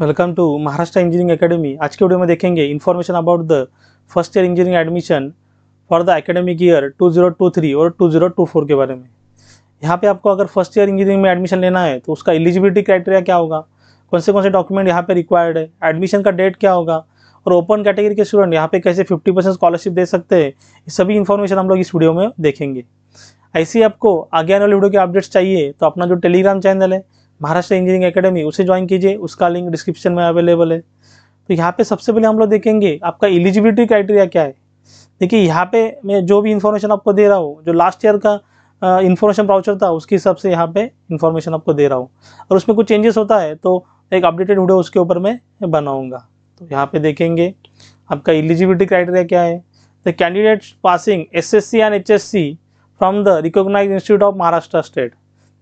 welcome to Maharashtra engineering academy आज के video में देखेंगे information about the first year engineering admission for the academic year 2023 और 2024 के बारे में यहाँ पे आपको अगर फर्स्ट ईयर इंजीनियरिंग में एडमिशन लेना है तो उसका एलिजिबिलिटी क्राइटेरिया क्या होगा कौन से कौन से डॉक्यूमेंट यहाँ पे रिक्वायर्ड है एडमिशन का डेट क्या होगा और ओपन कैटेगरी के स्टूडेंट यहाँ पे कैसे फिफ्टी परसेंट स्कॉलरशिप दे सकते हैं सभी इन्फॉर्मेशन हम लोग इस वीडियो में देखेंगे ऐसे ही आपको आगे आने वाले वीडियो के अपडेट्स चाहिए तो अपना जो टेलीग्राम चैनल है महाराष्ट्र इंजीनियरिंग एकेडमी उसे ज्वाइन कीजिए उसका लिंक डिस्क्रिप्शन में अवेलेबल है तो यहाँ पे सबसे पहले हम लोग देखेंगे आपका एलिजिबिलिटी क्राइटेरिया क्या है देखिए यहाँ पे मैं जो भी इन्फॉर्मेशन आपको दे रहा हूँ जो लास्ट ईयर का इन्फॉर्मेशन प्राउचर था उसके हिसाब से यहाँ पे इन्फॉर्मेशन आपको दे रहा हूँ और उसमें कुछ चेंजेस होता है तो एक अपडेटेड वीडियो उसके ऊपर मैं बनाऊँगा तो यहाँ पे देखेंगे आपका एलिजिबिलिटी क्राइटेरिया क्या है the candidates passing S S C and H S C from the recognise institute of Maharashtra state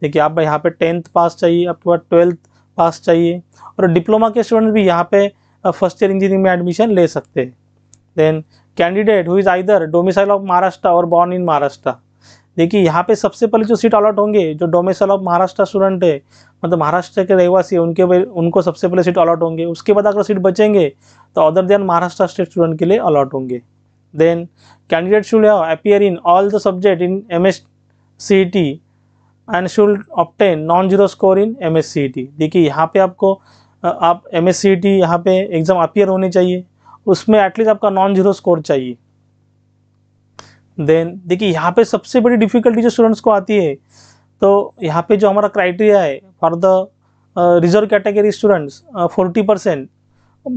देखिए आप यहाँ पे टेंथ पास चाहिए आपके पास ट्वेल्थ पास चाहिए और डिप्लोमा के स्टूडेंट भी यहाँ पे फर्स्ट ईयर इंजीनियरिंग में एडमिशन ले सकते हैं then candidate who is either domicile of Maharashtra और बॉर्न इन महाराष्ट्र देखिए यहाँ पे सबसे पहले जो सीट अलॉट होंगे जो डोमिसाइल ऑफ महाराष्ट्र स्टूडेंट है मतलब महाराष्ट्र के रहवासी है उनके उनको सबसे पहले सीट अलॉट होंगे उसके बाद अगर सीट बचेंगे तो other than Maharashtra state student के लिए अलॉट होंगे then candidate should have appear in all the subject in M S C T and should obtain non zero score in M देखिए यहाँ पे आपको आप एम एस सी टी यहाँ पे एग्ज़ाम अपियर होने चाहिए उसमें एटलीस्ट आपका नॉन जीरो स्कोर चाहिए देन देखिए यहाँ पे सबसे बड़ी डिफिकल्टी जो स्टूडेंट्स को आती है तो यहाँ पे जो हमारा क्राइटेरिया है for the reserve category students forty percent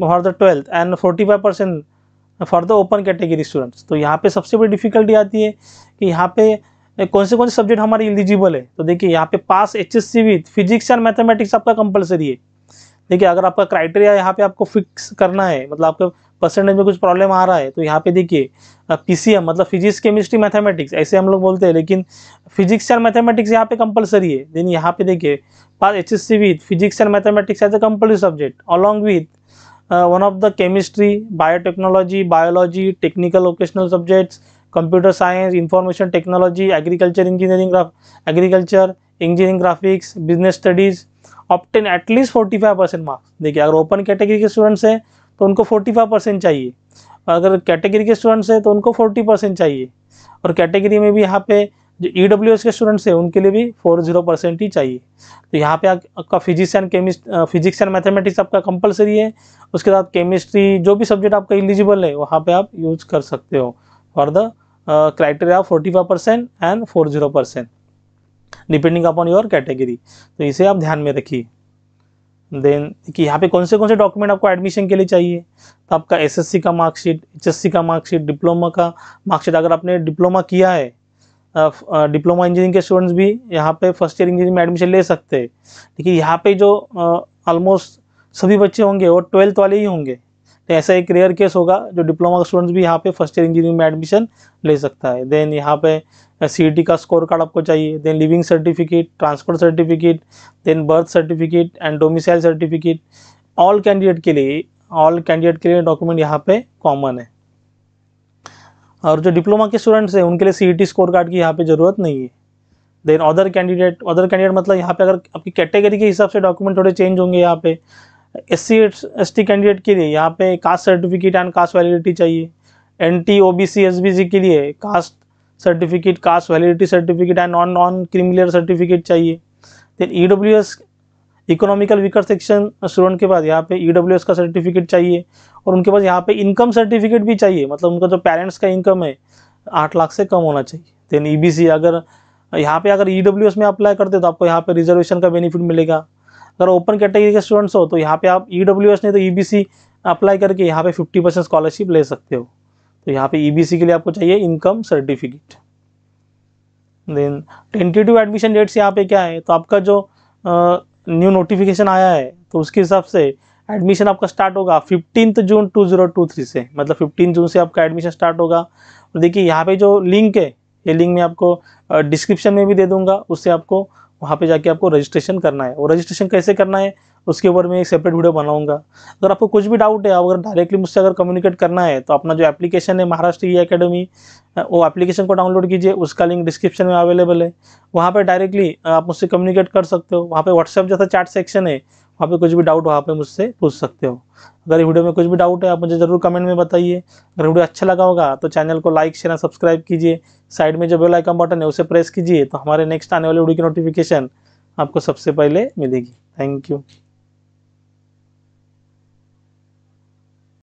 for the twelfth and forty five percent for the open category students तो यहाँ पे सबसे बड़ी डिफिकल्टी आती है कि यहाँ पे कौन से कौन से सब्जेक्ट हमारे एलिजिबल है तो देखिए यहाँ पे pass H S C with physics and mathematics आपका कंपलसरी है देखिए अगर आपका क्राइटेरिया यहाँ पे आपको फिक्स करना है मतलब आपके परसेंटेज में कुछ प्रॉब्लम आ रहा है तो यहाँ पे देखिए पीसीएम मतलब फिजिक्स केमिस्ट्री मैथमेटिक्स ऐसे हम लोग बोलते हैं लेकिन फिजिक्स एंड मैथमेटिक्स यहाँ पे कंपलसरी है देन यहाँ पे देखिए pass H S C with physics and mathematics as a compulsory subject along with one of the chemistry biotechnology biology technical vocational subjects computer science information technology agriculture engineering agriculture engineering graphics business studies obtain at least forty five percent marks देखिए अगर open category के students हैं तो उनको forty five percent चाहिए अगर category के students हैं तो उनको फोर्टी परसेंट चाहिए और कैटेगरी में भी यहाँ पे जो ई डब्ल्यू एस के स्टूडेंट्स हैं उनके लिए भी फोर जीरो परसेंट ही चाहिए तो यहाँ पे आपका physics and chemist physics and mathematics आपका कंपलसरी है उसके बाद केमिस्ट्री जो भी सब्जेक्ट आपका एलिजिबल है वहाँ पे आप यूज कर सकते हो for the criteria forty five percent and four zero percent depending upon your category तो इसे आप ध्यान में रखिए देन कि यहाँ पे कौन से कौन से डॉक्यूमेंट आपको एडमिशन के लिए चाहिए तो आपका एसएससी का मार्कशीट एचएससी का मार्कशीट डिप्लोमा का मार्कशीट अगर आपने डिप्लोमा किया है डिप्लोमा इंजीनियरिंग के स्टूडेंट्स भी यहाँ पे फर्स्ट ईयर इंजीनियरिंग में एडमिशन ले सकते हैं लेकिन यहाँ पे जो ऑलमोस्ट सभी बच्चे होंगे वो ट्वेल्थ वाले ही होंगे तो ऐसा एक रेयर केस होगा जो डिप्लोमा का स्टूडेंट्स भी यहाँ पे फर्स्ट ईयर इंजीनियरिंग में एडमिशन ले सकता है देन यहाँ पे सी e का स्कोर कार्ड आपको चाहिए then living certificate transfer certificate then birth certificate and domicile certificate all candidate के लिए ऑल कैंडिडेट के लिए डॉक्यूमेंट यहाँ पे कॉमन है और जो डिप्लोमा के स्टूडेंट्स हैं उनके लिए सी स्कोर कार्ड की यहाँ पे ज़रूरत नहीं है then other candidate other candidate मतलब यहाँ पे अगर आपकी कैटेगरी के हिसाब से डॉक्यूमेंट थोड़े चेंज होंगे यहाँ पे S C S T candidate के लिए यहाँ पे caste certificate and caste validity चाहिए N T O B C S B C के लिए caste certificate caste validity certificate and non non creamy layer certificate चाहिए then E W S economical weaker section student के पास यहाँ पे E W S का certificate चाहिए और उनके पास यहाँ पे इनकम सर्टिफिकेट भी चाहिए मतलब उनका जो पेरेंट्स का इनकम है आठ लाख से कम होना चाहिए देन ई बी सी अगर यहाँ पे अगर ई डब्ल्यू एस में अप्लाई करते तो आपको यहाँ पे रिजर्वेशन का बेनिफिट मिलेगा अगर ओपन कैटेगरी के स्टूडेंट्स हो तो यहाँ पे आप ई e नहीं तो ई e अप्लाई करके यहाँ पे 50 परसेंट स्कॉलरशिप ले सकते हो तो यहाँ पे ई e के लिए आपको चाहिए income certificate then tentative admission dates यहाँ पे क्या है तो आपका जो न्यू नोटिफिकेशन आया है तो उसके हिसाब से एडमिशन आपका स्टार्ट होगा फिफ्टीन जून 2023 से मतलब फिफ्टीन जून से आपका एडमिशन स्टार्ट होगा और देखिए यहाँ पे जो लिंक है ये लिंक मैं आपको डिस्क्रिप्शन में भी दे दूंगा उससे आपको वहाँ पे जाके आपको रजिस्ट्रेशन करना है और रजिस्ट्रेशन कैसे करना है उसके ऊपर मैं एक सेपरेट वीडियो बनाऊंगा अगर आपको कुछ भी डाउट है अगर डायरेक्टली मुझसे अगर कम्युनिकेट करना है तो अपना जो एप्लीकेशन है महाराष्ट्र ई e अकेडमी वो एप्लीकेशन को डाउनलोड कीजिए उसका लिंक डिस्क्रिप्शन में अवेलेबल है वहाँ पर डायरेक्टली आप मुझसे कम्युनिकेट कर सकते हो वहाँ पर व्हाट्सएप जैसा चैट सेक्शन है वहाँ पे कुछ भी डाउट वहाँ पे मुझसे पूछ सकते हो अगर वीडियो में कुछ भी डाउट है आप मुझे ज़रूर कमेंट में बताइए अगर वीडियो अच्छा लगा होगा तो चैनल को लाइक शेयर सब्सक्राइब कीजिए साइड में जो बेल आइकन बटन है उसे प्रेस कीजिए तो हमारे नेक्स्ट आने वाले वीडियो की नोटिफिकेशन आपको सबसे पहले मिलेगी थैंक यू